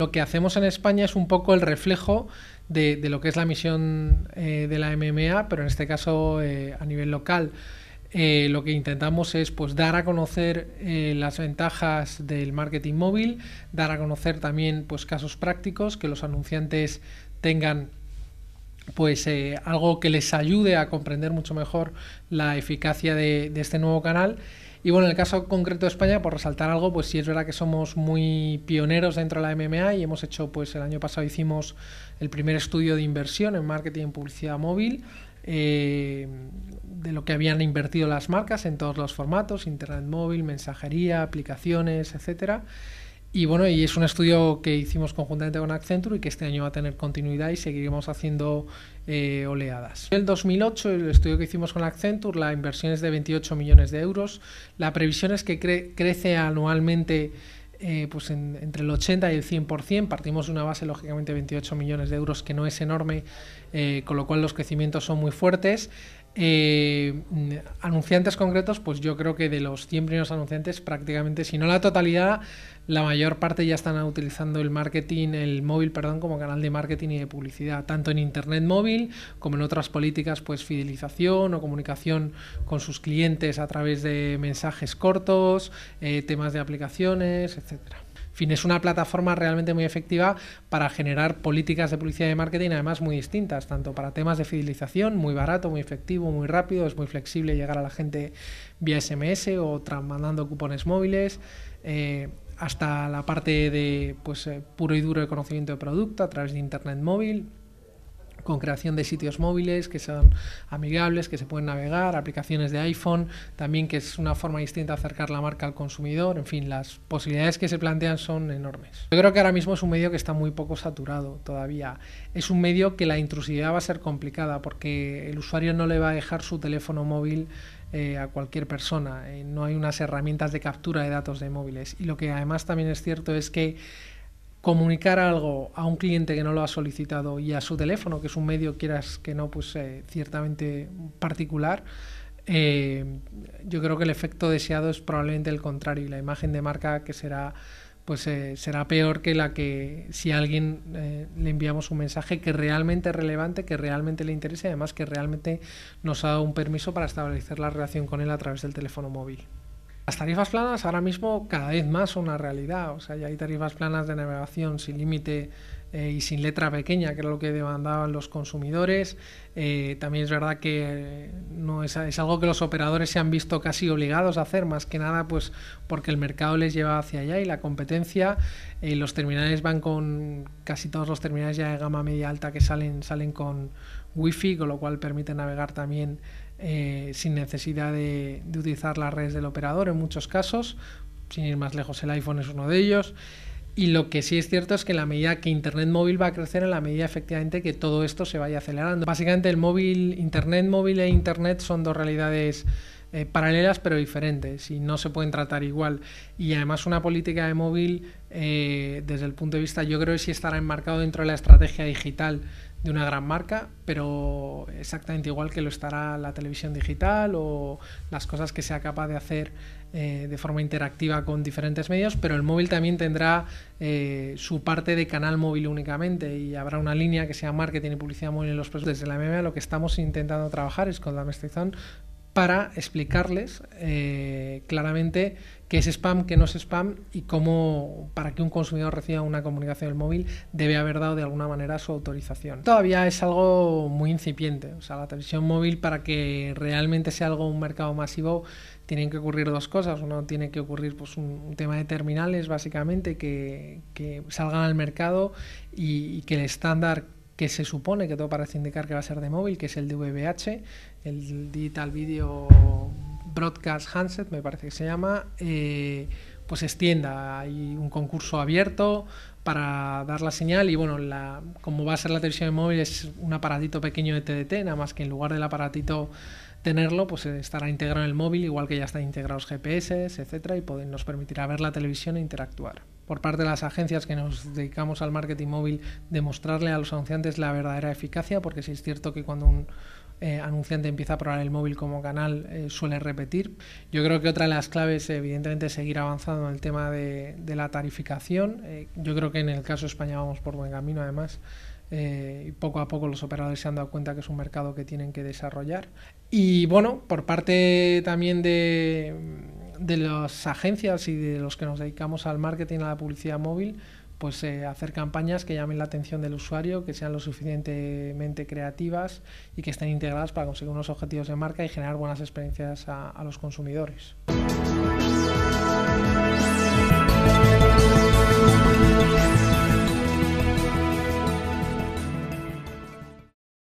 Lo que hacemos en España es un poco el reflejo de, lo que es la misión eh, de la MMA, pero en este caso eh, a nivel local. Eh, lo que intentamos es pues dar a conocer las ventajas del marketing móvil, dar a conocer también pues casos prácticos que los anunciantes tengan pues algo que les ayude a comprender mucho mejor la eficacia de este nuevo canal y bueno, en el caso concreto de España, por resaltar algo, pues sí es verdad que somos muy pioneros dentro de la MMA y hemos hecho, pues el año pasado hicimos el primer estudio de inversión en marketing y publicidad móvil. Eh, de lo que habían invertido las marcas en todos los formatos, internet móvil, mensajería, aplicaciones, etcétera. Y bueno, y es un estudio que hicimos conjuntamente con Accenture y que este año va a tener continuidad y seguiremos haciendo eh, oleadas. En el 2008, el estudio que hicimos con Accenture, la inversión es de 28 millones de euros. La previsión es que crece anualmente eh, pues entre el 80 y el 100%. Partimos de una base, lógicamente, de 28 millones de euros, que no es enorme, eh, con lo cual los crecimientos son muy fuertes. anunciantes concretos, pues yo creo que de los 100 primeros anunciantes, prácticamente, si no la totalidad, la mayor parte ya están utilizando el marketing, el móvil, perdón, como canal de marketing y de publicidad, tanto en internet móvil como en otras políticas, pues fidelización o comunicación con sus clientes a través de mensajes cortos, eh, temas de aplicaciones, etcétera fin, es una plataforma realmente muy efectiva para generar políticas de publicidad y de marketing además muy distintas, tanto para temas de fidelización, muy barato, muy efectivo, muy rápido, es muy flexible llegar a la gente vía SMS o mandando cupones móviles. Eh, hasta la parte de pues, eh, puro y duro de conocimiento de producto a través de Internet móvil, con creación de sitios móviles que son amigables, que se pueden navegar, aplicaciones de iPhone, también que es una forma distinta de acercar la marca al consumidor, en fin, las posibilidades que se plantean son enormes. Yo creo que ahora mismo es un medio que está muy poco saturado todavía. Es un medio que la intrusividad va a ser complicada porque el usuario no le va a dejar su teléfono móvil eh, a cualquier persona. Eh, no hay unas herramientas de captura de datos de móviles. Y lo que además también es cierto es que comunicar algo a un cliente que no lo ha solicitado y a su teléfono, que es un medio, quieras que no, pues eh, ciertamente particular, yo creo que el efecto deseado es probablemente el contrario y la imagen de marca que será pues eh, será peor que la que si a alguien eh, le enviamos un mensaje que realmente es relevante, que realmente le interese además que realmente nos ha dado un permiso para establecer la relación con él a través del teléfono móvil. Las tarifas planas ahora mismo cada vez más son una realidad, o sea, ya hay tarifas planas de navegación sin límite eh, y sin letra pequeña, que era lo que demandaban los consumidores. Eh, también es verdad que eh, no es, es, algo que los operadores se han visto casi obligados a hacer, más que nada pues porque el mercado les lleva hacia allá y la competencia. los terminales van con casi todos los terminales ya de gama media alta que salen salen con wifi, con lo cual permite navegar también sin necesidad de, de utilizar las redes del operador en muchos casos. Sin ir más lejos, el iPhone es uno de ellos. Y lo que sí es cierto es que la medida que Internet móvil va a crecer en la medida efectivamente que todo esto se vaya acelerando. Básicamente el móvil, Internet móvil e Internet son dos realidades eh, paralelas pero diferentes y no se pueden tratar igual. Y además una política de móvil eh, desde el punto de vista yo creo que sí estará enmarcado dentro de la estrategia digital de una gran marca, pero exactamente igual que lo estará la televisión digital o las cosas que sea capaz de hacer eh, de forma interactiva con diferentes medios, pero el móvil también tendrá eh, su parte de canal móvil únicamente y habrá una línea que sea marketing y publicidad móvil en los precios Desde la MMA lo que estamos intentando trabajar es con la Mestizón para explicarles eh, claramente qué es spam, qué no es spam y cómo, para que un consumidor reciba una comunicación del móvil, debe haber dado de alguna manera su autorización. Todavía es algo muy incipiente. O sea, la televisión móvil, para que realmente sea algo un mercado masivo, tienen que ocurrir dos cosas. Uno, tiene que ocurrir pues, un, tema de terminales, básicamente, que, salgan al mercado y que el estándar que se supone que todo parece indicar que va a ser de móvil, que es el DVBH, el Digital Video Broadcast Handset, me parece que se llama, eh, pues extienda. Hay un concurso abierto para dar la señal y bueno, como va a ser la televisión de móvil es un aparatito pequeño de TDT, nada más que en lugar del aparatito tenerlo pues eh, estará integrado en el móvil, igual que ya están integrados GPS, etcétera, y nos permitirá ver la televisión e interactuar. Por parte de las agencias que nos dedicamos al marketing móvil, demostrarle a los anunciantes la verdadera eficacia, porque sí es cierto que cuando un eh, anunciante empieza a probar el móvil como canal, eh, suele repetir. Yo creo que otra de las claves, evidentemente, seguir avanzando en el tema de, la tarificación. yo creo que en el caso de España vamos por buen camino, además. Eh, y poco a poco los operadores se han dado cuenta que es un mercado que tienen que desarrollar. Y bueno, por parte también de, las agencias y de los que nos dedicamos al marketing, a la publicidad móvil, pues eh, hacer campañas que llamen la atención del usuario, que sean lo suficientemente creativas y que estén integradas para conseguir unos objetivos de marca y generar buenas experiencias a los consumidores.